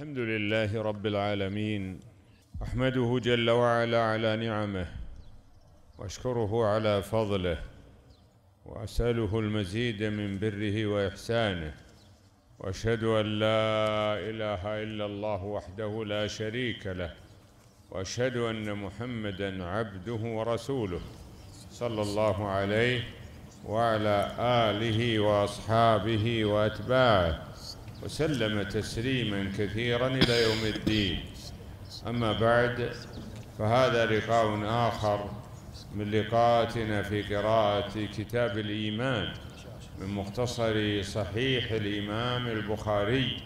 الحمد لله رب العالمين احمده جل وعلا على نعمه واشكره على فضله واساله المزيد من بره واحسانه واشهد ان لا اله الا الله وحده لا شريك له واشهد ان محمدا عبده ورسوله صلى الله عليه وعلى اله واصحابه واتباعه وسلم تسليما كثيرا إلى يوم الدين أما بعد فهذا لقاء آخر من لقاءاتنا في قراءة كتاب الإيمان من مختصر صحيح الإمام البخاري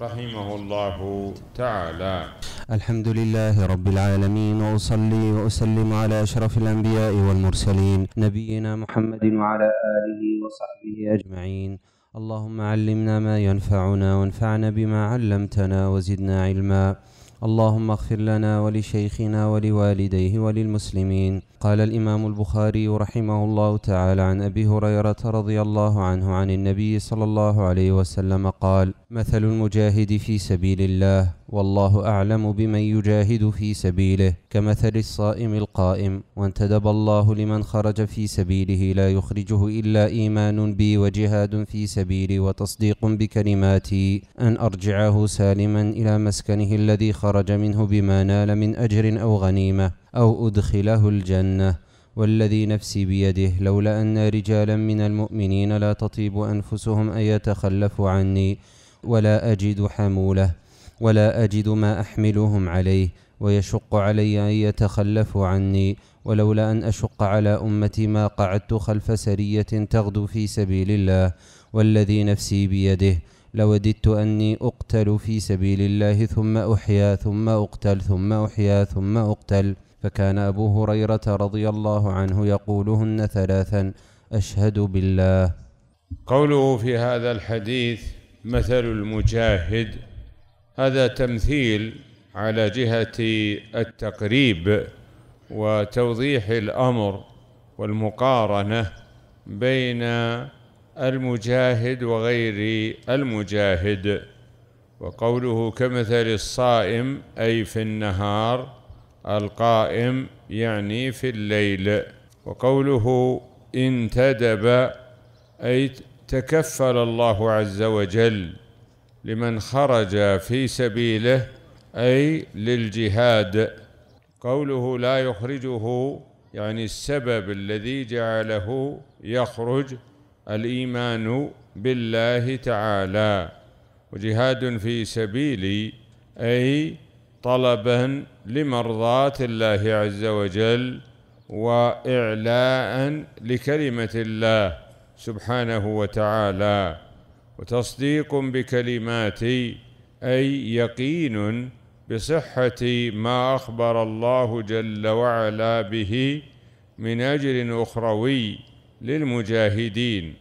رحمه الله تعالى الحمد لله رب العالمين وأصلي وأسلم على أشرف الأنبياء والمرسلين نبينا محمد وعلى آله وصحبه أجمعين اللهم علمنا ما ينفعنا وانفعنا بما علمتنا وزدنا علما اللهم اغفر لنا ولشيخنا ولوالديه وللمسلمين قال الإمام البخاري رحمه الله تعالى عن أبي هريرة رضي الله عنه عن النبي صلى الله عليه وسلم قال مثل المجاهد في سبيل الله والله أعلم بمن يجاهد في سبيله كمثل الصائم القائم وانتدب الله لمن خرج في سبيله لا يخرجه إلا إيمان بي وجهاد في سبيلي وتصديق بكلماتي أن أرجعه سالما إلى مسكنه الذي خرج منه بما نال من أجر أو غنيمة أو أدخله الجنة والذي نفسي بيده لولا أن رجالا من المؤمنين لا تطيب أنفسهم أن يتخلفوا عني ولا أجد حموله ولا أجد ما أحملهم عليه ويشق علي أن يتخلفوا عني ولولا أن أشق على أمتي ما قعدت خلف سرية تغدو في سبيل الله والذي نفسي بيده لوددت أني أقتل في سبيل الله ثم أحيا ثم أقتل ثم أحيا ثم أقتل فكان أبو هريرة رضي الله عنه يقولهن ثلاثا أشهد بالله قوله في هذا الحديث مثل المجاهد هذا تمثيل على جهة التقريب وتوضيح الأمر والمقارنة بين المجاهد وغير المجاهد وقوله كمثل الصائم أي في النهار القائم يعني في الليل وقوله انتدب أي تكفل الله عز وجل لمن خرج في سبيله أي للجهاد قوله لا يخرجه يعني السبب الذي جعله يخرج الإيمان بالله تعالى وجهاد في سبيلي أي طلبا لمرضاة الله عز وجل وإعلاء لكلمة الله سبحانه وتعالى وتصديق بكلماتي أي يقين بصحة ما أخبر الله جل وعلا به من أجر أخروي للمجاهدين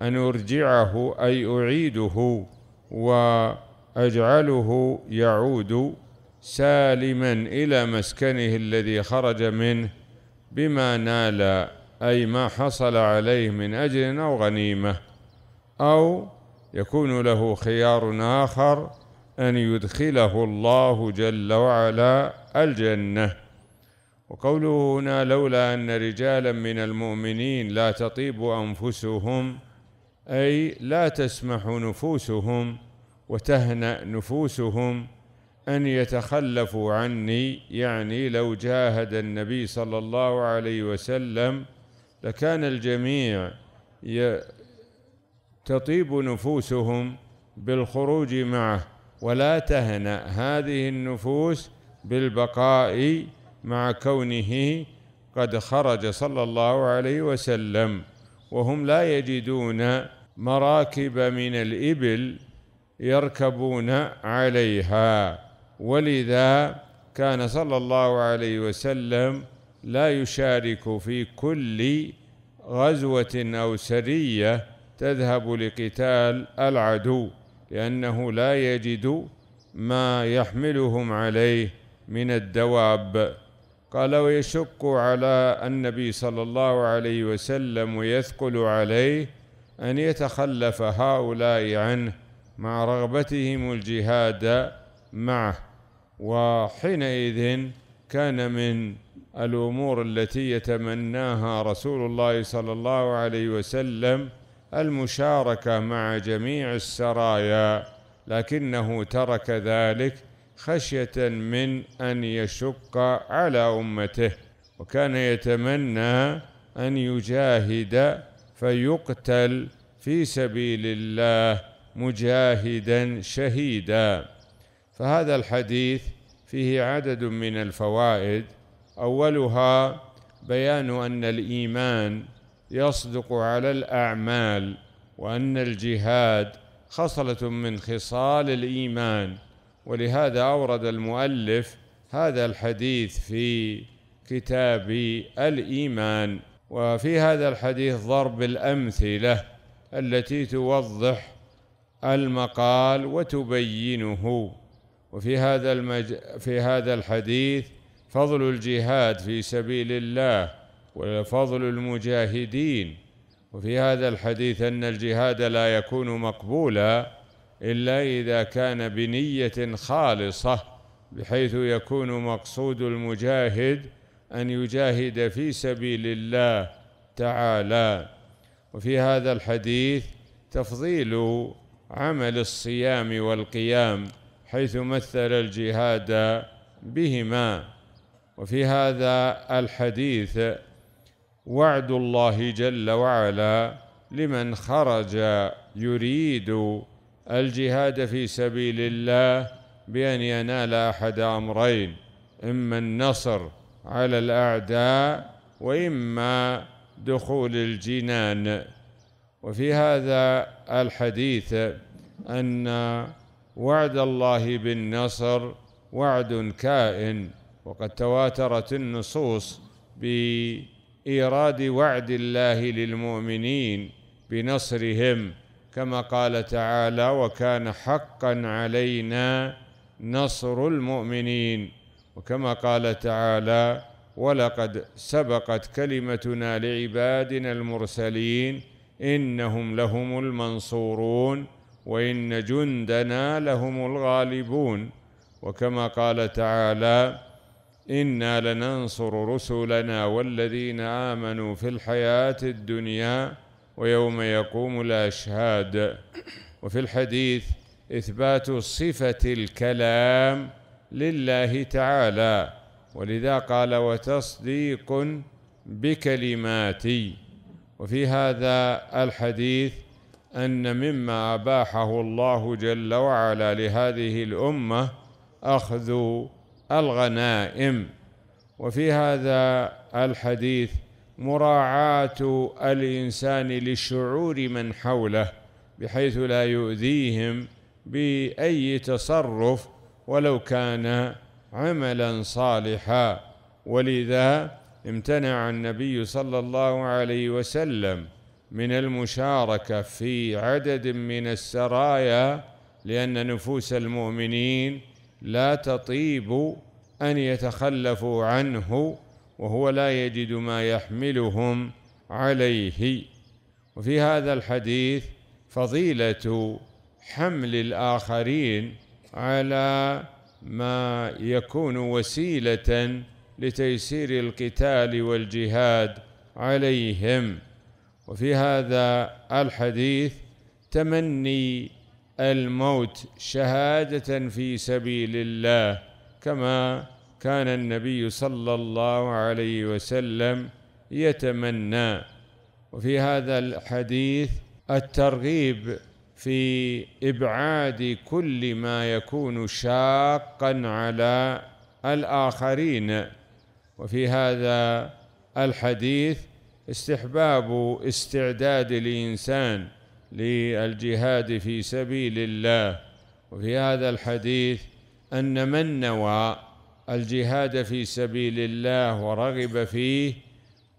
أن أرجعه أي أعيده وأجعله يعود سالما إلى مسكنه الذي خرج منه بما نال أي ما حصل عليه من أجر أو غنيمة أو يكون له خيار آخر أن يدخله الله جل وعلا الجنة وقوله هنا لولا أن رجالا من المؤمنين لا تطيب أنفسهم أي لا تسمح نفوسهم وتهنأ نفوسهم أن يتخلفوا عني يعني لو جاهد النبي صلى الله عليه وسلم لكان الجميع تطيب نفوسهم بالخروج معه ولا تهنا هذه النفوس بالبقاء مع كونه قد خرج صلى الله عليه وسلم وهم لا يجدون مراكب من الإبل يركبون عليها ولذا كان صلى الله عليه وسلم لا يشارك في كل غزوة أو سرية تذهب لقتال العدو لأنه لا يجد ما يحملهم عليه من الدواب قال ويشق على النبي صلى الله عليه وسلم ويثقل عليه أن يتخلف هؤلاء عنه مع رغبتهم الجهاد معه وحينئذ كان من الأمور التي يتمناها رسول الله صلى الله عليه وسلم المشاركه مع جميع السرايا لكنه ترك ذلك خشيه من ان يشق على امته وكان يتمنى ان يجاهد فيقتل في سبيل الله مجاهدا شهيدا فهذا الحديث فيه عدد من الفوائد اولها بيان ان الايمان يصدق على الأعمال وأن الجهاد خصلة من خصال الإيمان ولهذا أورد المؤلف هذا الحديث في كتاب الإيمان وفي هذا الحديث ضرب الأمثلة التي توضح المقال وتبينه وفي هذا المج... في هذا الحديث فضل الجهاد في سبيل الله وفضل المجاهدين وفي هذا الحديث أن الجهاد لا يكون مقبولا إلا إذا كان بنية خالصة بحيث يكون مقصود المجاهد أن يجاهد في سبيل الله تعالى وفي هذا الحديث تفضيل عمل الصيام والقيام حيث مثل الجهاد بهما وفي هذا الحديث وعد الله جل وعلا لمن خرج يريد الجهاد في سبيل الله بأن ينال أحد أمرين إما النصر على الأعداء وإما دخول الجنان وفي هذا الحديث أن وعد الله بالنصر وعد كائن وقد تواترت النصوص ب ايراد وعد الله للمؤمنين بنصرهم كما قال تعالى وكان حقا علينا نصر المؤمنين وكما قال تعالى ولقد سبقت كلمتنا لعبادنا المرسلين انهم لهم المنصورون وان جندنا لهم الغالبون وكما قال تعالى انا لننصر رسلنا والذين امنوا في الحياه الدنيا ويوم يقوم الاشهاد وفي الحديث اثبات صفه الكلام لله تعالى ولذا قال وتصديق بكلماتي وفي هذا الحديث ان مما اباحه الله جل وعلا لهذه الامه اخذ الغنائم وفي هذا الحديث مراعاة الإنسان لشعور من حوله بحيث لا يؤذيهم بأي تصرف ولو كان عملا صالحا ولذا امتنع النبي صلى الله عليه وسلم من المشاركة في عدد من السرايا لأن نفوس المؤمنين لا تطيب أن يتخلفوا عنه وهو لا يجد ما يحملهم عليه وفي هذا الحديث فضيلة حمل الآخرين على ما يكون وسيلة لتيسير القتال والجهاد عليهم وفي هذا الحديث تمني الموت شهادة في سبيل الله كما كان النبي صلى الله عليه وسلم يتمنى وفي هذا الحديث الترغيب في ابعاد كل ما يكون شاقا على الاخرين وفي هذا الحديث استحباب استعداد الانسان للجهاد في سبيل الله وفي هذا الحديث أن من نوى الجهاد في سبيل الله ورغب فيه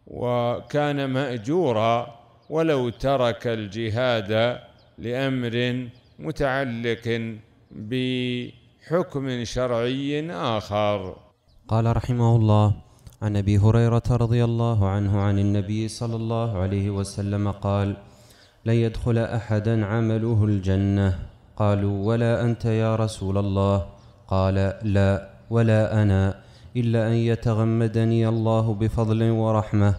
وكان مأجورا ولو ترك الجهاد لأمر متعلق بحكم شرعي آخر قال رحمه الله عن أبي هريرة رضي الله عنه عن النبي صلى الله عليه وسلم قال: لن يدخل احدا عمله الجنه قالوا ولا انت يا رسول الله قال لا ولا انا الا ان يتغمدني الله بفضل ورحمه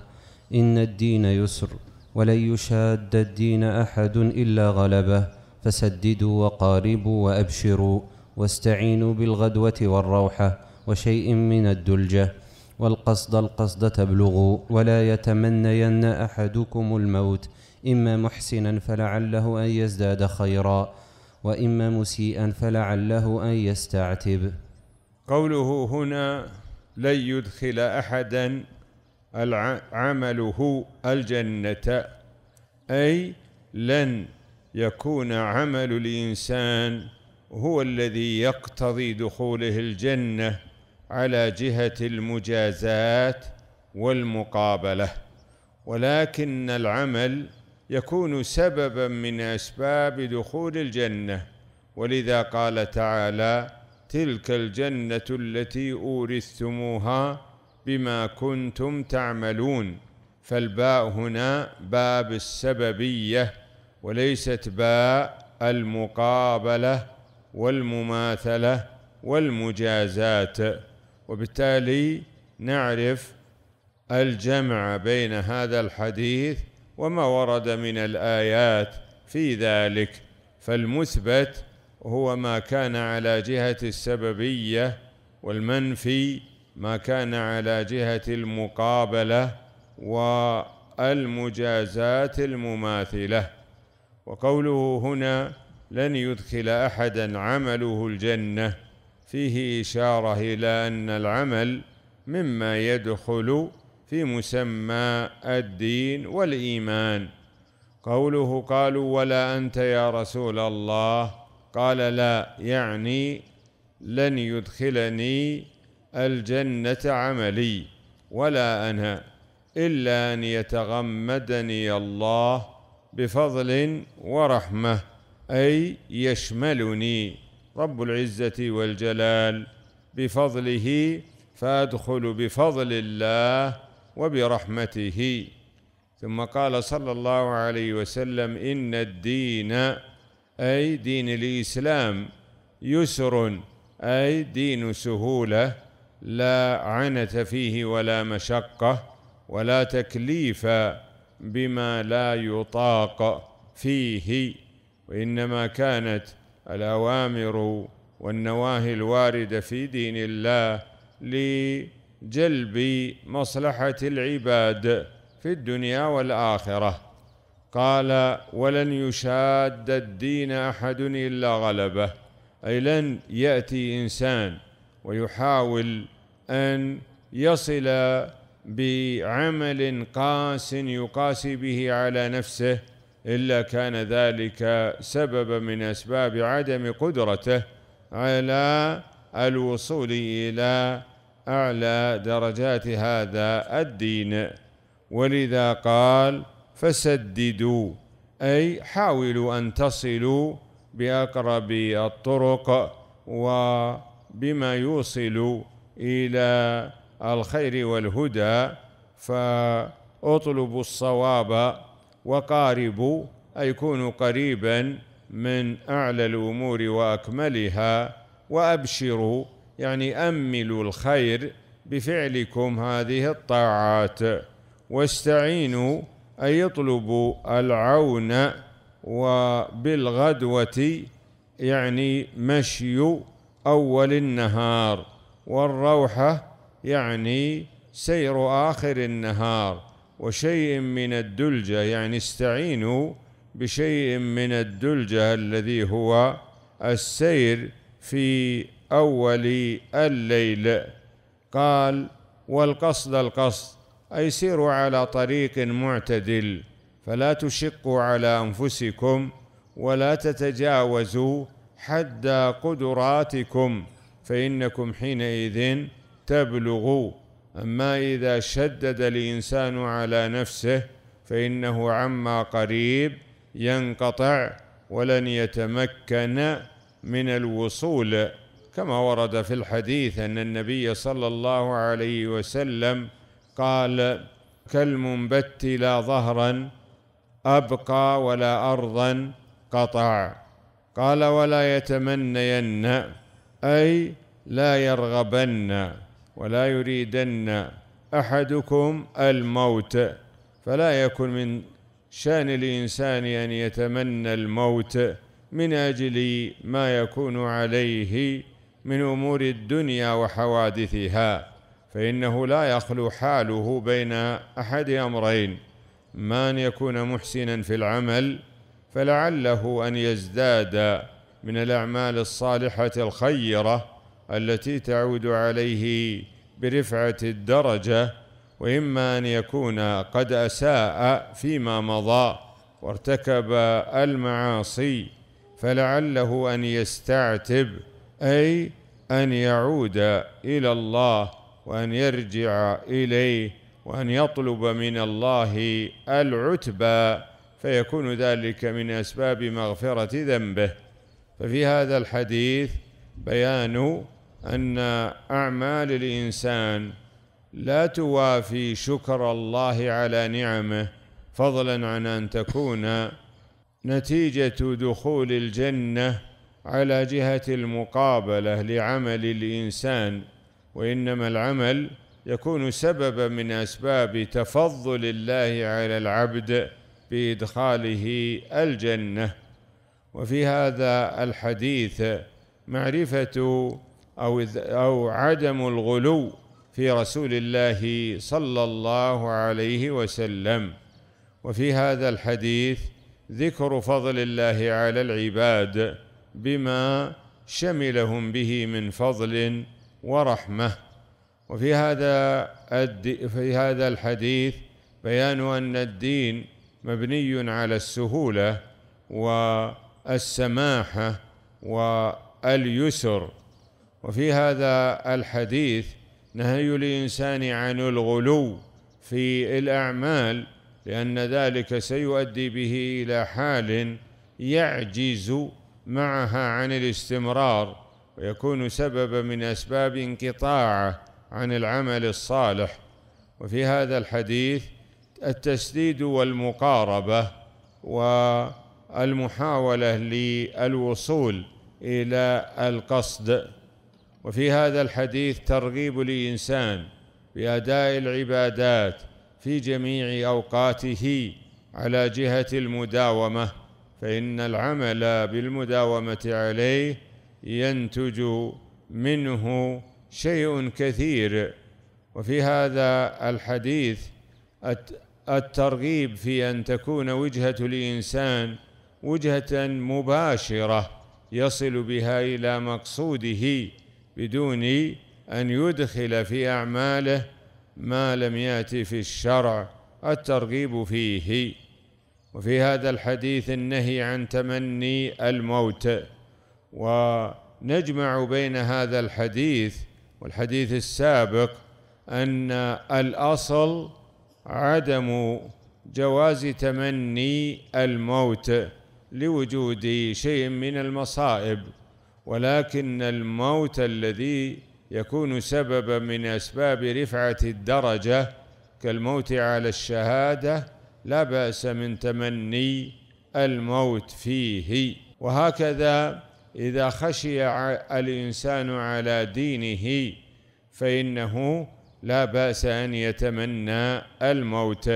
ان الدين يسر ولن يشاد الدين احد الا غلبه فسددوا وقاربوا وابشروا واستعينوا بالغدوه والروحه وشيء من الدلجه والقصد القصد تبلغوا ولا يتمنين احدكم الموت إما محسنا فلعله أن يزداد خيرا وإما مسيئا فلعله أن يستعتب قوله هنا لن يدخل أحدا عمله الجنة أي لن يكون عمل الإنسان هو الذي يقتضي دخوله الجنة على جهة المجازات والمقابلة ولكن العمل يكون سببا من اسباب دخول الجنه ولذا قال تعالى تلك الجنه التي اورثتموها بما كنتم تعملون فالباء هنا باب السببيه وليست باء المقابله والمماثله والمجازات وبالتالي نعرف الجمع بين هذا الحديث وما ورد من الآيات في ذلك فالمثبت هو ما كان على جهة السببية والمنفي ما كان على جهة المقابلة والمجازات المماثلة وقوله هنا لن يدخل أحدا عمله الجنة فيه إشارة إلى أن العمل مما يدخل في مسمى الدين والإيمان قوله قالوا ولا أنت يا رسول الله قال لا يعني لن يدخلني الجنة عملي ولا أنا إلا أن يتغمدني الله بفضل ورحمة أي يشملني رب العزة والجلال بفضله فأدخل بفضل الله وبرحمته ثم قال صلى الله عليه وسلم إن الدين أي دين الإسلام يسر أي دين سهولة لا عنة فيه ولا مشقة ولا تكليف بما لا يطاق فيه وإنما كانت الأوامر والنواهي الواردة في دين الله لي جلب مصلحة العباد في الدنيا والآخرة قال ولن يشاد الدين أحد إلا غلبه أي لن يأتي إنسان ويحاول أن يصل بعمل قاس يقاسي به على نفسه إلا كان ذلك سببا من أسباب عدم قدرته على الوصول إلى أعلى درجات هذا الدين ولذا قال فسددوا أي حاولوا أن تصلوا بأقرب الطرق وبما يوصل إلى الخير والهدى فاطلبوا الصواب وقاربوا أي كونوا قريبا من أعلى الأمور وأكملها وأبشروا يعني أملوا الخير بفعلكم هذه الطاعات واستعينوا أن يطلبوا العون وبالغدوة يعني مشي أول النهار والروحة يعني سير آخر النهار وشيء من الدلجة يعني استعينوا بشيء من الدلجة الذي هو السير في أول الليل قال والقصد القصد أي سيروا على طريق معتدل فلا تشقوا على أنفسكم ولا تتجاوزوا حد قدراتكم فإنكم حينئذ تبلغوا أما إذا شدد الإنسان على نفسه فإنه عما قريب ينقطع ولن يتمكن من الوصول كما ورد في الحديث أن النبي صلى الله عليه وسلم قال كالمنبت لا ظهرا أبقى ولا أرضا قطع قال ولا يتمنين أي لا يرغبن ولا يريدن أحدكم الموت فلا يكن من شان الإنسان أن يتمنى الموت من أجل ما يكون عليه من امور الدنيا وحوادثها فانه لا يخلو حاله بين احد امرين ما ان يكون محسنا في العمل فلعله ان يزداد من الاعمال الصالحه الخيره التي تعود عليه برفعه الدرجه واما ان يكون قد اساء فيما مضى وارتكب المعاصي فلعله ان يستعتب اي ان يعود الى الله وان يرجع اليه وان يطلب من الله العتبى فيكون ذلك من اسباب مغفره ذنبه ففي هذا الحديث بيان ان اعمال الانسان لا توافي شكر الله على نعمه فضلا عن ان تكون نتيجه دخول الجنه على جهة المقابلة لعمل الإنسان وإنما العمل يكون سببا من أسباب تفضل الله على العبد بإدخاله الجنة وفي هذا الحديث معرفة أو أو عدم الغلو في رسول الله صلى الله عليه وسلم وفي هذا الحديث ذكر فضل الله على العباد بما شملهم به من فضل ورحمه وفي هذا في هذا الحديث بيان ان الدين مبني على السهوله والسماحه واليسر وفي هذا الحديث نهي الانسان عن الغلو في الاعمال لان ذلك سيؤدي به الى حال يعجز معها عن الاستمرار ويكون سببا من اسباب انقطاعه عن العمل الصالح وفي هذا الحديث التسديد والمقاربه والمحاوله للوصول الى القصد وفي هذا الحديث ترغيب الانسان باداء العبادات في جميع اوقاته على جهه المداومه فإن العمل بالمداومة عليه ينتج منه شيء كثير وفي هذا الحديث الترغيب في أن تكون وجهة الإنسان وجهة مباشرة يصل بها إلى مقصوده بدون أن يدخل في أعماله ما لم يأتي في الشرع الترغيب فيه وفي هذا الحديث النهي عن تمني الموت ونجمع بين هذا الحديث والحديث السابق أن الأصل عدم جواز تمني الموت لوجود شيء من المصائب ولكن الموت الذي يكون سببا من أسباب رفعة الدرجة كالموت على الشهادة لا باس من تمني الموت فيه وهكذا اذا خشي الانسان على دينه فانه لا باس ان يتمنى الموت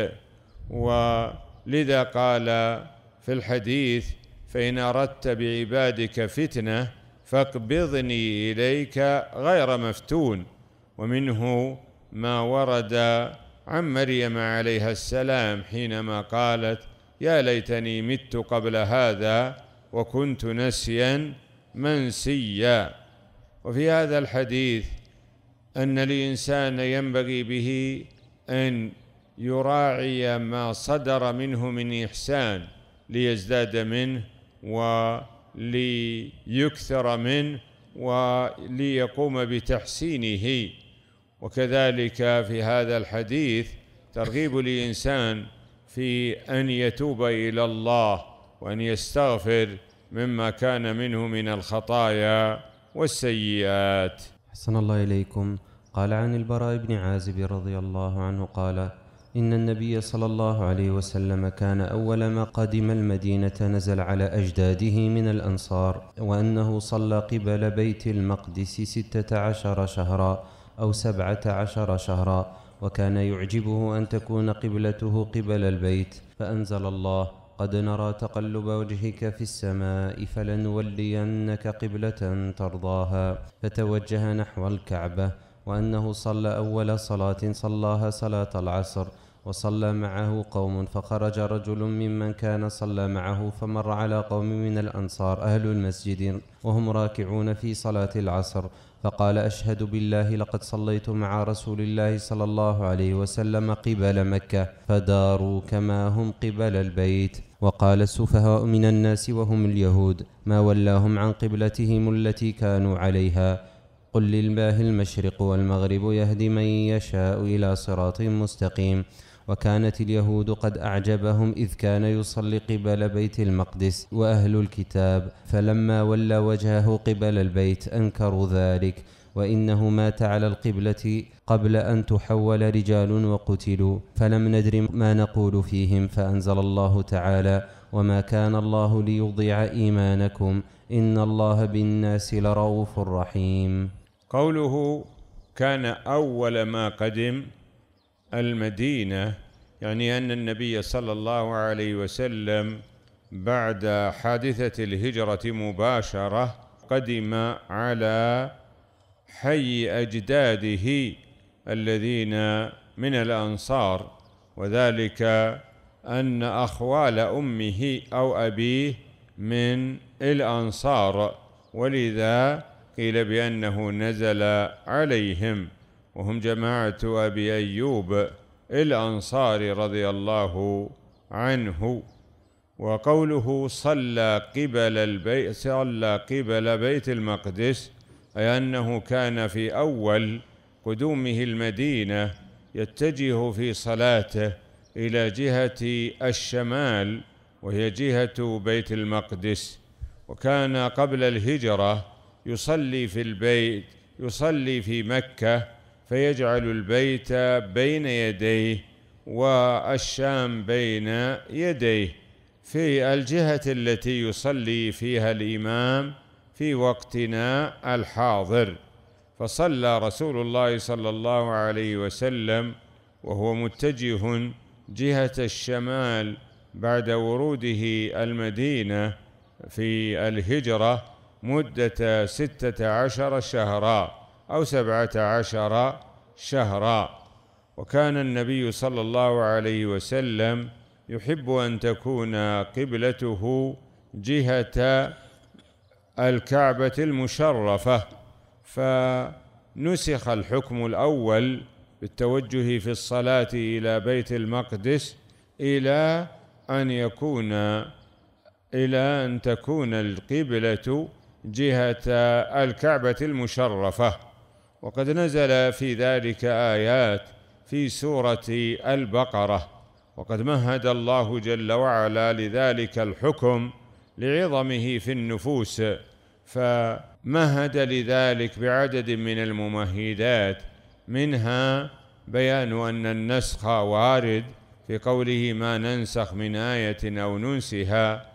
ولذا قال في الحديث فان اردت بعبادك فتنه فاقبضني اليك غير مفتون ومنه ما ورد عن مريم عليها السلام حينما قالت يا ليتني مت قبل هذا وكنت نسيا منسيا وفي هذا الحديث أن الإنسان ينبغي به أن يراعي ما صدر منه من إحسان ليزداد منه وليكثر منه وليقوم بتحسينه وكذلك في هذا الحديث ترغيب الإنسان في أن يتوب إلى الله وأن يستغفر مما كان منه من الخطايا والسيئات أحسن الله إليكم قال عن البراء بن عازب رضي الله عنه قال إن النبي صلى الله عليه وسلم كان أول ما قدم المدينة نزل على أجداده من الأنصار وأنه صلى قبل بيت المقدس ستة عشر شهرا أو سبعة عشر شهرا وكان يعجبه أن تكون قبلته قبل البيت فأنزل الله قد نرى تقلب وجهك في السماء فلنولينك قبلة ترضاها فتوجه نحو الكعبة وأنه صلى أول صلاة صلاها صلاة العصر وصلى معه قوم فخرج رجل ممن كان صلى معه فمر على قوم من الأنصار أهل المسجد وهم راكعون في صلاة العصر فقال أشهد بالله لقد صليت مع رسول الله صلى الله عليه وسلم قبل مكة فداروا كما هم قبل البيت وقال السفهاء من الناس وهم اليهود ما ولاهم عن قبلتهم التي كانوا عليها قل لله المشرق والمغرب يهدي من يشاء إلى صراط مستقيم وكانت اليهود قد أعجبهم إذ كان يصلي قبل بيت المقدس وأهل الكتاب فلما ولى وجهه قبل البيت أنكروا ذلك وإنه مات على القبلة قبل أن تحول رجال وقتلوا فلم ندر ما نقول فيهم فأنزل الله تعالى وما كان الله ليضيع إيمانكم إن الله بالناس لرؤوف رحيم قوله كان أول ما قدم المدينة يعني أن النبي صلى الله عليه وسلم بعد حادثة الهجرة مباشرة قدم على حي أجداده الذين من الأنصار وذلك أن أخوال أمه أو أبيه من الأنصار ولذا قيل بأنه نزل عليهم وهم جماعة أبي أيوب الأنصاري رضي الله عنه وقوله صلى قبل البيت صلى قبل بيت المقدس أي أنه كان في أول قدومه المدينة يتجه في صلاته إلى جهة الشمال وهي جهة بيت المقدس وكان قبل الهجرة يصلي في البيت يصلي في مكة فيجعل البيت بين يديه والشام بين يديه في الجهة التي يصلي فيها الإمام في وقتنا الحاضر فصلى رسول الله صلى الله عليه وسلم وهو متجه جهة الشمال بعد وروده المدينة في الهجرة مدة ستة عشر شهرا أو سبعة عشر شهرا وكان النبي صلى الله عليه وسلم يحب أن تكون قبلته جهة الكعبة المشرفة فنسخ الحكم الأول بالتوجه في الصلاة إلى بيت المقدس إلى أن يكون إلى أن تكون القبلة جهة الكعبة المشرفة وقد نزل في ذلك آيات في سورة البقرة وقد مهد الله جل وعلا لذلك الحكم لعظمه في النفوس فمهد لذلك بعدد من الممهدات منها بيان أن النسخ وارد في قوله ما ننسخ من آية أو ننسها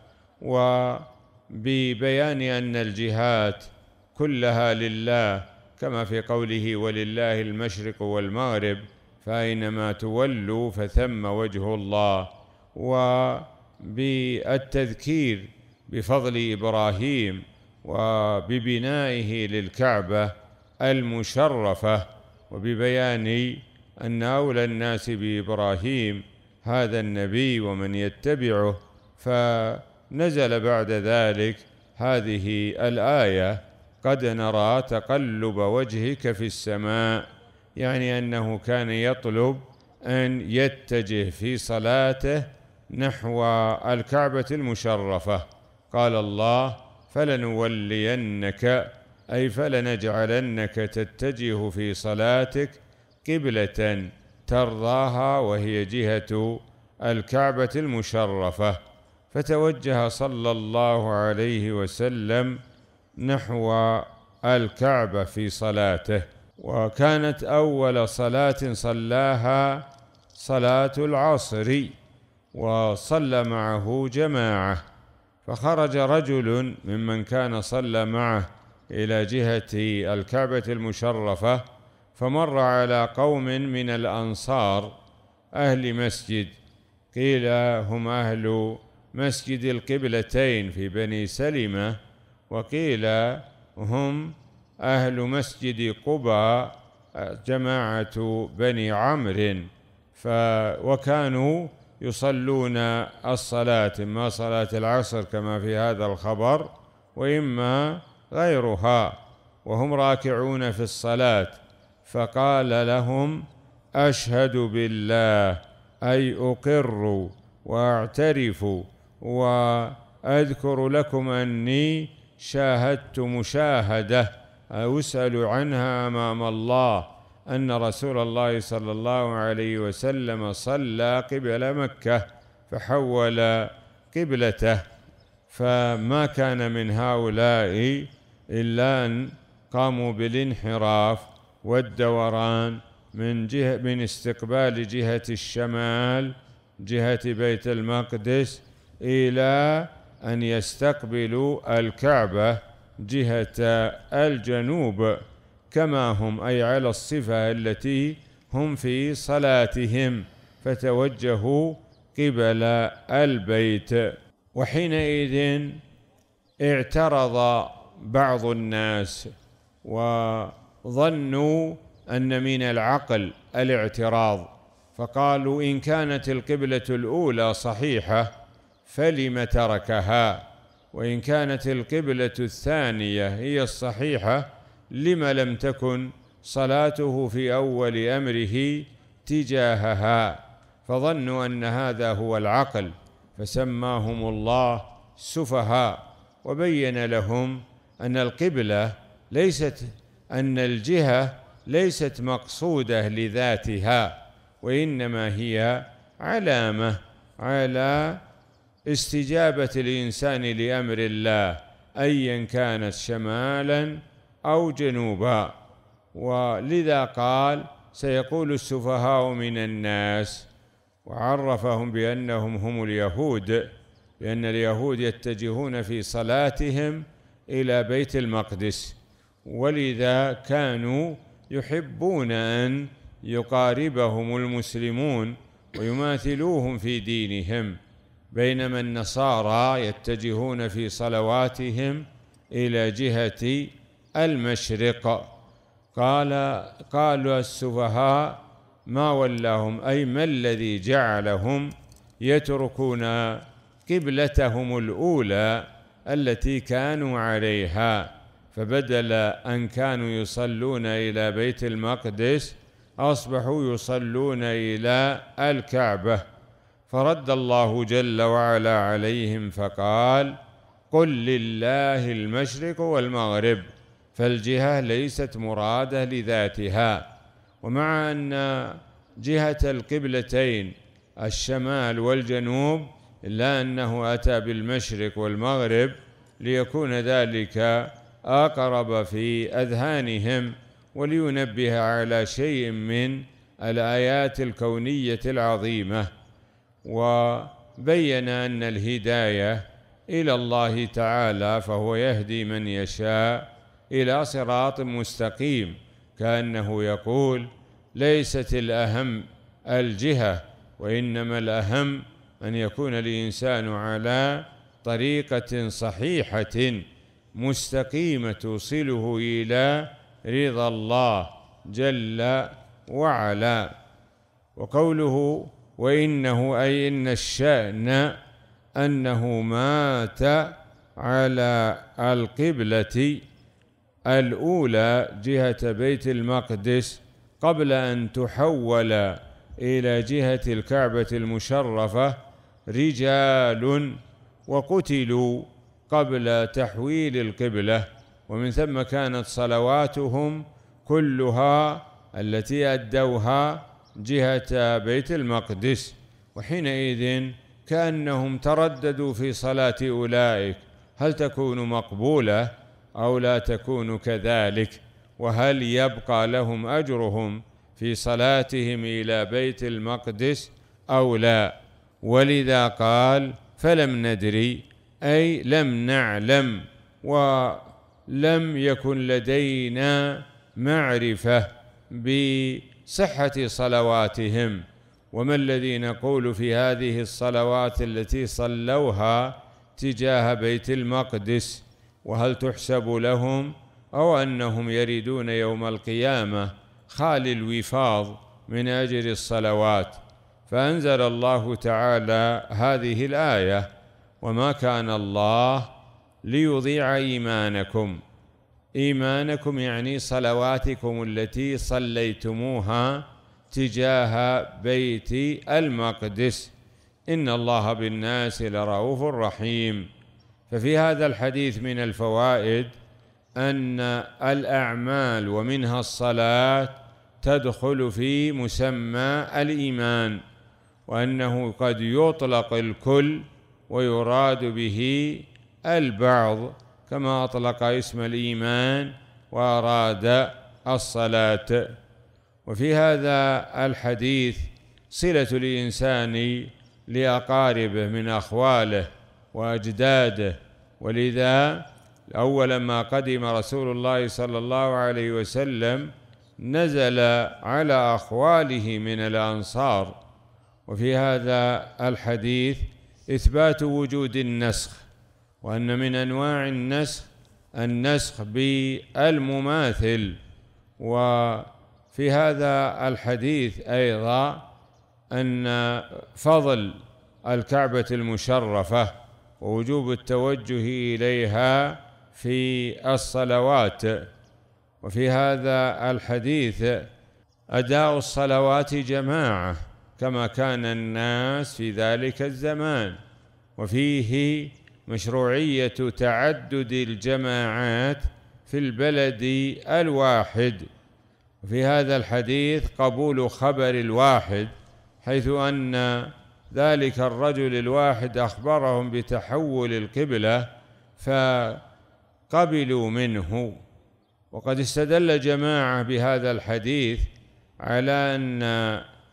وببيان أن الجهات كلها لله كما في قوله ولله المشرق والمغرب فاينما تولوا فثم وجه الله وبالتذكير بفضل ابراهيم وببنائه للكعبه المشرفه وببيان ان اولى الناس بابراهيم هذا النبي ومن يتبعه فنزل بعد ذلك هذه الايه قد نرى تقلب وجهك في السماء يعني انه كان يطلب ان يتجه في صلاته نحو الكعبه المشرفه قال الله فلنولينك اي فلنجعلنك تتجه في صلاتك قبله ترضاها وهي جهه الكعبه المشرفه فتوجه صلى الله عليه وسلم نحو الكعبه في صلاته وكانت اول صلاه صلاها صلاه العصر وصلى معه جماعه فخرج رجل ممن كان صلى معه الى جهه الكعبه المشرفه فمر على قوم من الانصار اهل مسجد قيل هم اهل مسجد القبلتين في بني سلمه وقيل هم أهل مسجد قبى آه، جماعة بني عمرو ف وكانوا يصلون الصلاة إما صلاة العصر كما في هذا الخبر وإما غيرها وهم راكعون في الصلاة فقال لهم أشهد بالله أي أقر وأعترف وأذكر لكم أني شاهدت مشاهده اسال عنها امام الله ان رسول الله صلى الله عليه وسلم صلى قبل مكه فحول قبلته فما كان من هؤلاء الا ان قاموا بالانحراف والدوران من جهه من استقبال جهه الشمال جهه بيت المقدس الى أن يستقبلوا الكعبة جهة الجنوب كما هم أي على الصفة التي هم في صلاتهم فتوجهوا قبل البيت وحينئذ اعترض بعض الناس وظنوا أن من العقل الاعتراض فقالوا إن كانت القبلة الأولى صحيحة فلم تركها وإن كانت القبلة الثانية هي الصحيحة لم لم تكن صلاته في أول أمره تجاهها فظنوا أن هذا هو العقل فسماهم الله سفهاء وبين لهم أن القبلة ليست أن الجهة ليست مقصودة لذاتها وإنما هي علامة على استجابة الإنسان لأمر الله أيا كانت شمالا أو جنوبا ولذا قال سيقول السفهاء من الناس وعرفهم بأنهم هم اليهود لأن اليهود يتجهون في صلاتهم إلى بيت المقدس ولذا كانوا يحبون أن يقاربهم المسلمون ويماثلوهم في دينهم بينما النصارى يتجهون في صلواتهم إلى جهة المشرق قال قالوا السفهاء ما ولاهم أي ما الذي جعلهم يتركون قبلتهم الأولى التي كانوا عليها فبدل أن كانوا يصلون إلى بيت المقدس أصبحوا يصلون إلى الكعبة فرد الله جل وعلا عليهم فقال قل لله المشرق والمغرب فالجهة ليست مرادة لذاتها ومع أن جهة القبلتين الشمال والجنوب إلا أنه أتى بالمشرق والمغرب ليكون ذلك أقرب في أذهانهم ولينبه على شيء من الآيات الكونية العظيمة وبين أن الهداية إلى الله تعالى فهو يهدي من يشاء إلى صراط مستقيم كأنه يقول ليست الأهم الجهة وإنما الأهم أن يكون الإنسان على طريقة صحيحة مستقيمة توصله إلى رضا الله جل وعلا وقوله وإنه أي إن الشأن أنه مات على القبلة الأولى جهة بيت المقدس قبل أن تحول إلى جهة الكعبة المشرفة رجال وقتلوا قبل تحويل القبلة ومن ثم كانت صلواتهم كلها التي أدوها جهة بيت المقدس وحينئذ كأنهم ترددوا في صلاة أولئك هل تكون مقبولة أو لا تكون كذلك وهل يبقى لهم أجرهم في صلاتهم إلى بيت المقدس أو لا ولذا قال فلم ندري أي لم نعلم ولم يكن لدينا معرفة ب صحة صلواتهم وما الذي نقول في هذه الصلوات التي صلوها تجاه بيت المقدس وهل تحسب لهم أو أنهم يريدون يوم القيامة خالي الوفاض من أجل الصلوات فأنزل الله تعالى هذه الآية وما كان الله ليضيع إيمانكم إيمانكم يعني صلواتكم التي صليتموها تجاه بيت المقدس إن الله بالناس لرؤوف رحيم ففي هذا الحديث من الفوائد أن الأعمال ومنها الصلاة تدخل في مسمى الإيمان وأنه قد يطلق الكل ويراد به البعض كما أطلق اسم الإيمان وأراد الصلاة وفي هذا الحديث صلة الإنسان لأقاربه من أخواله وأجداده ولذا أول ما قدم رسول الله صلى الله عليه وسلم نزل على أخواله من الأنصار وفي هذا الحديث إثبات وجود النسخ وأن من أنواع النسخ النسخ بالمماثل وفي هذا الحديث أيضا أن فضل الكعبة المشرفة ووجوب التوجه إليها في الصلوات وفي هذا الحديث أداء الصلوات جماعة كما كان الناس في ذلك الزمان وفيه مشروعية تعدد الجماعات في البلد الواحد وفي هذا الحديث قبول خبر الواحد حيث أن ذلك الرجل الواحد أخبرهم بتحول القبلة فقبلوا منه وقد استدل جماعة بهذا الحديث على أن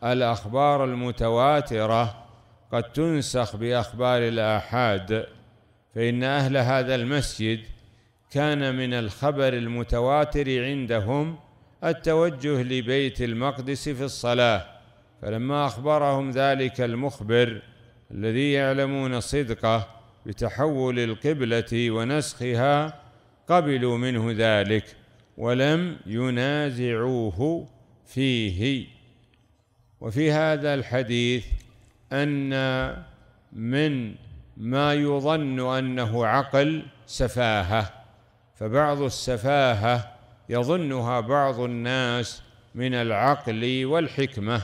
الأخبار المتواترة قد تنسخ بأخبار الآحاد فإن أهل هذا المسجد كان من الخبر المتواتر عندهم التوجه لبيت المقدس في الصلاة فلما أخبرهم ذلك المخبر الذي يعلمون صدقه بتحول القبلة ونسخها قبلوا منه ذلك ولم ينازعوه فيه وفي هذا الحديث أن من ما يظن انه عقل سفاهه فبعض السفاهه يظنها بعض الناس من العقل والحكمه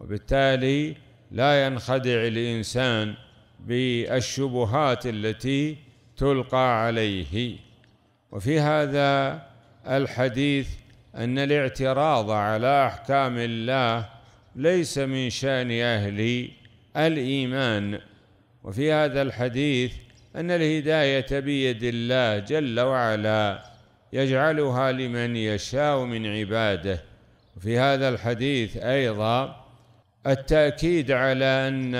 وبالتالي لا ينخدع الانسان بالشبهات التي تلقى عليه وفي هذا الحديث ان الاعتراض على احكام الله ليس من شان اهل الايمان وفي هذا الحديث أن الهداية بيد الله جل وعلا يجعلها لمن يشاء من عباده وفي هذا الحديث أيضا التأكيد على أن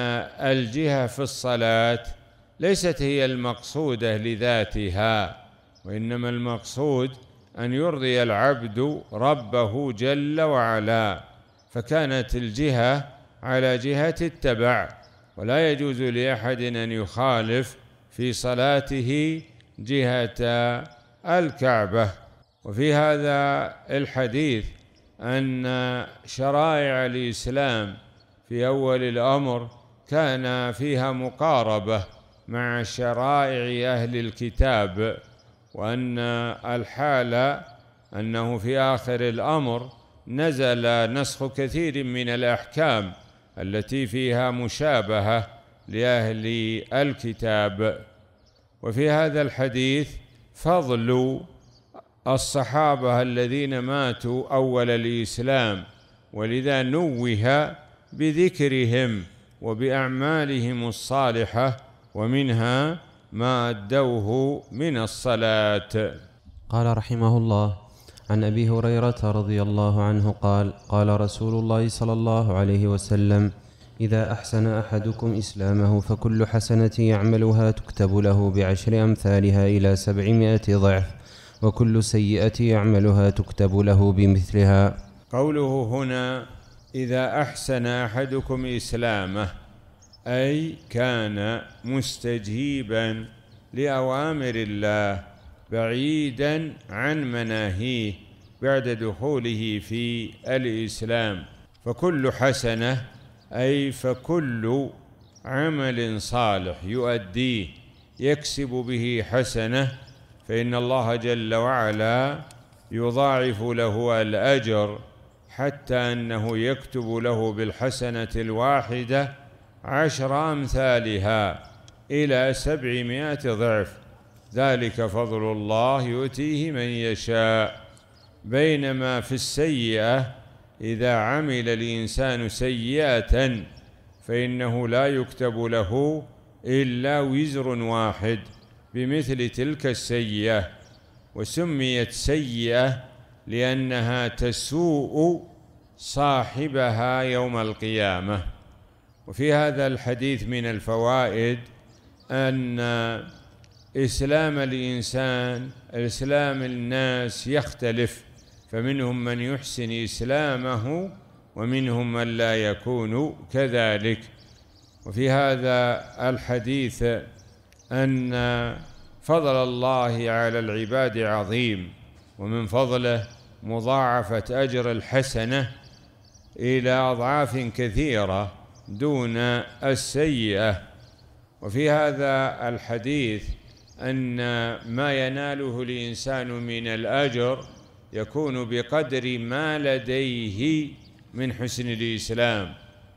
الجهة في الصلاة ليست هي المقصودة لذاتها وإنما المقصود أن يرضي العبد ربه جل وعلا فكانت الجهة على جهة التبع ولا يجوز لأحد أن يخالف في صلاته جهة الكعبة وفي هذا الحديث أن شرائع الإسلام في أول الأمر كان فيها مقاربة مع شرائع أهل الكتاب وأن الحال أنه في آخر الأمر نزل نسخ كثير من الأحكام التي فيها مشابهة لأهل الكتاب وفي هذا الحديث فضل الصحابة الذين ماتوا أول الإسلام ولذا نوه بذكرهم وبأعمالهم الصالحة ومنها ما أدوه من الصلاة قال رحمه الله عن ابي هريره رضي الله عنه قال قال رسول الله صلى الله عليه وسلم اذا احسن احدكم اسلامه فكل حسنه يعملها تكتب له بعشر امثالها الى سبعمائه ضعف وكل سيئه يعملها تكتب له بمثلها قوله هنا اذا احسن احدكم اسلامه اي كان مستجيبا لاوامر الله بعيدا عن مناهيه بعد دخوله في الإسلام فكل حسنة أي فكل عمل صالح يؤديه يكسب به حسنة فإن الله جل وعلا يضاعف له الأجر حتى أنه يكتب له بالحسنة الواحدة عشر أمثالها إلى سبعمائة ضعف ذلك فضل الله يؤتيه من يشاء بينما في السيئة إذا عمل الإنسان سيئة فإنه لا يكتب له إلا وزر واحد بمثل تلك السيئة وسميت سيئة لأنها تسوء صاحبها يوم القيامة وفي هذا الحديث من الفوائد أن إسلام الإنسان إسلام الناس يختلف فمنهم من يحسن إسلامه ومنهم من لا يكون كذلك وفي هذا الحديث أن فضل الله على العباد عظيم ومن فضله مضاعفة أجر الحسنة إلى أضعاف كثيرة دون السيئة وفي هذا الحديث أن ما يناله الإنسان من الأجر يكون بقدر ما لديه من حسن الإسلام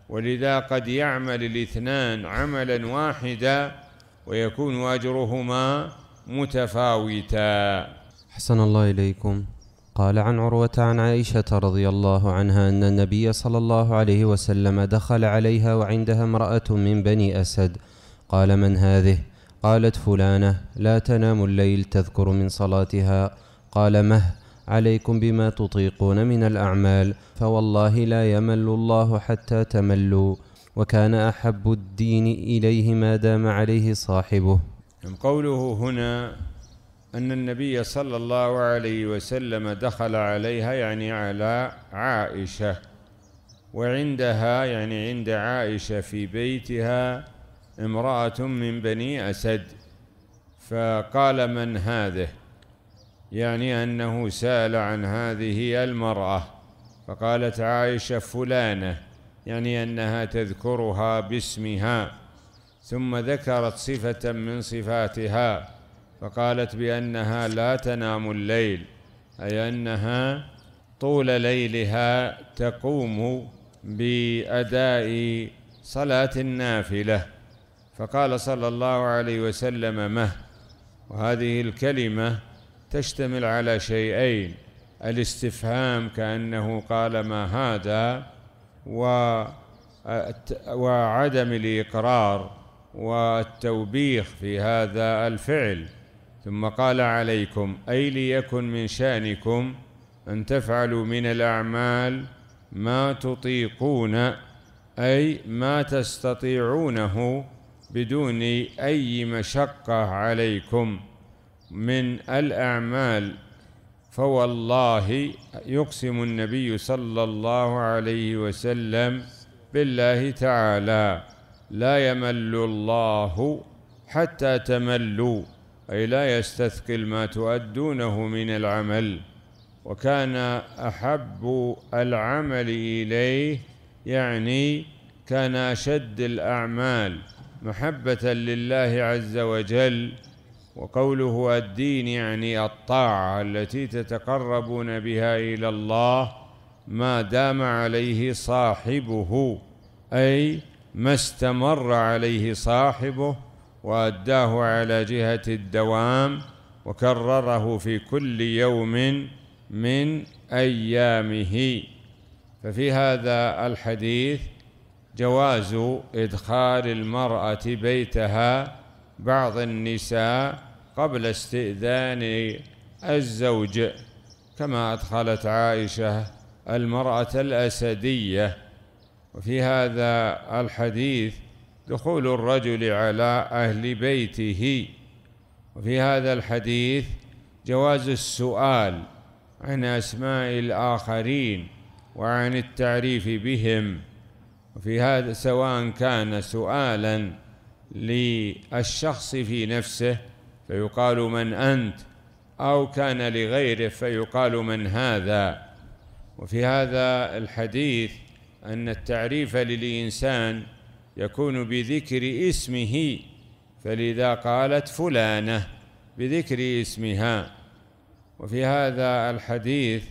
ولذا قد يعمل الاثنان عملا واحدا ويكون أجرهما متفاوتا حسن الله إليكم قال عن عروة عن عائشة رضي الله عنها أن النبي صلى الله عليه وسلم دخل عليها وعندها امرأة من بني أسد قال من هذه؟ قالت فلانة لا تنام الليل تذكر من صلاتها قال مه عليكم بما تطيقون من الأعمال فوالله لا يمل الله حتى تملوا وكان أحب الدين إليه ما دام عليه صاحبه قوله هنا أن النبي صلى الله عليه وسلم دخل عليها يعني على عائشة وعندها يعني عند عائشة في بيتها امرأة من بني أسد فقال من هذه يعني أنه سأل عن هذه المرأة فقالت عائشة فلانة يعني أنها تذكرها باسمها ثم ذكرت صفة من صفاتها فقالت بأنها لا تنام الليل أي أنها طول ليلها تقوم بأداء صلاة النافلة فقال صلى الله عليه وسلم مه وهذه الكلمة تشتمل على شيئين الاستفهام كأنه قال ما هذا و وعدم الإقرار والتوبيخ في هذا الفعل ثم قال عليكم أي ليكن من شأنكم أن تفعلوا من الأعمال ما تطيقون أي ما تستطيعونه بدون أي مشقة عليكم من الأعمال فوالله يقسم النبي صلى الله عليه وسلم بالله تعالى لا يمل الله حتى تملوا أي لا يستثقل ما تؤدونه من العمل وكان أحب العمل إليه يعني كان أشد الأعمال محبة لله عز وجل وقوله الدين يعني الطاعة التي تتقربون بها إلى الله ما دام عليه صاحبه أي ما استمر عليه صاحبه وأداه على جهة الدوام وكرره في كل يوم من أيامه ففي هذا الحديث جواز إدخال المرأة بيتها بعض النساء قبل استئذان الزوج كما أدخلت عائشة المرأة الأسدية وفي هذا الحديث دخول الرجل على أهل بيته وفي هذا الحديث جواز السؤال عن أسماء الآخرين وعن التعريف بهم وفي هذا سواء كان سؤالا للشخص في نفسه فيقال من أنت أو كان لغيره فيقال من هذا وفي هذا الحديث أن التعريف للإنسان يكون بذكر اسمه فلذا قالت فلانة بذكر اسمها وفي هذا الحديث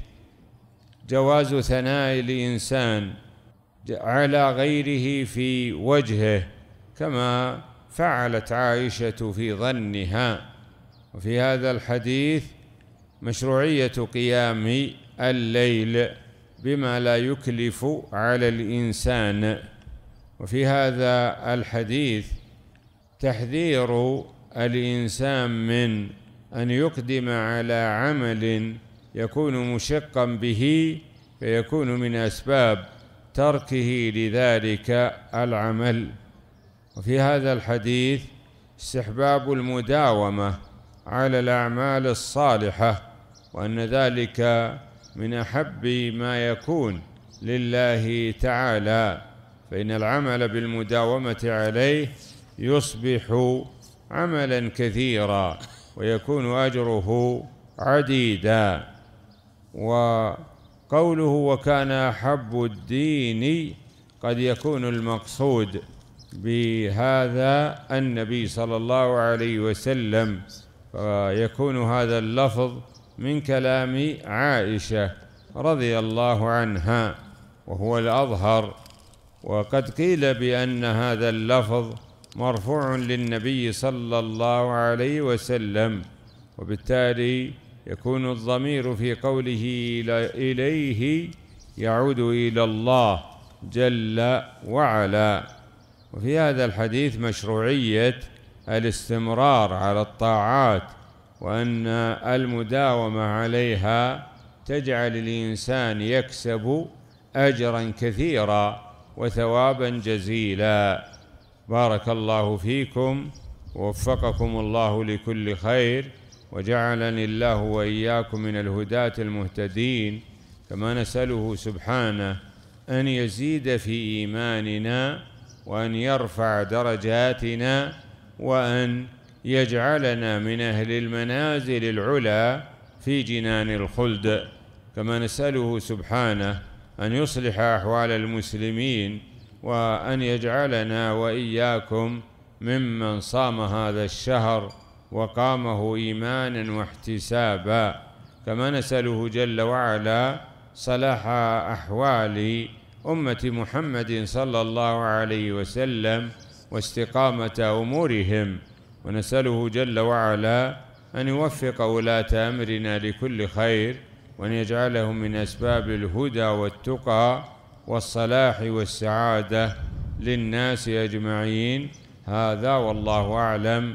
جواز ثناء الإنسان على غيره في وجهه كما فعلت عائشة في ظنها وفي هذا الحديث مشروعية قيام الليل بما لا يكلف على الإنسان وفي هذا الحديث تحذير الإنسان من أن يقدم على عمل يكون مشقا به فيكون من أسباب تركه لذلك العمل وفي هذا الحديث استحباب المداومة على الأعمال الصالحة وأن ذلك من أحب ما يكون لله تعالى فإن العمل بالمداومة عليه يصبح عملا كثيرا ويكون أجره عديدا و قوله وكان أحب الدين قد يكون المقصود بهذا النبي صلى الله عليه وسلم فيكون هذا اللفظ من كلام عائشة رضي الله عنها وهو الأظهر وقد قيل بأن هذا اللفظ مرفوع للنبي صلى الله عليه وسلم وبالتالي يكون الضمير في قوله إليه يعود إلى الله جل وعلا وفي هذا الحديث مشروعية الاستمرار على الطاعات وأن المداومة عليها تجعل الإنسان يكسب أجرا كثيرا وثوابا جزيلا بارك الله فيكم ووفقكم الله لكل خير وجعلني الله وإياكم من الهداة المهتدين كما نسأله سبحانه أن يزيد في إيماننا وأن يرفع درجاتنا وأن يجعلنا من أهل المنازل العلى في جنان الخلد كما نسأله سبحانه أن يصلح أحوال المسلمين وأن يجعلنا وإياكم ممن صام هذا الشهر وقامه إيمانا واحتسابا كما نسأله جل وعلا صلاح أحوال أمة محمد صلى الله عليه وسلم واستقامة أمورهم ونسأله جل وعلا أن يوفق ولاة أمرنا لكل خير وأن يجعلهم من أسباب الهدى والتقى والصلاح والسعادة للناس أجمعين هذا والله أعلم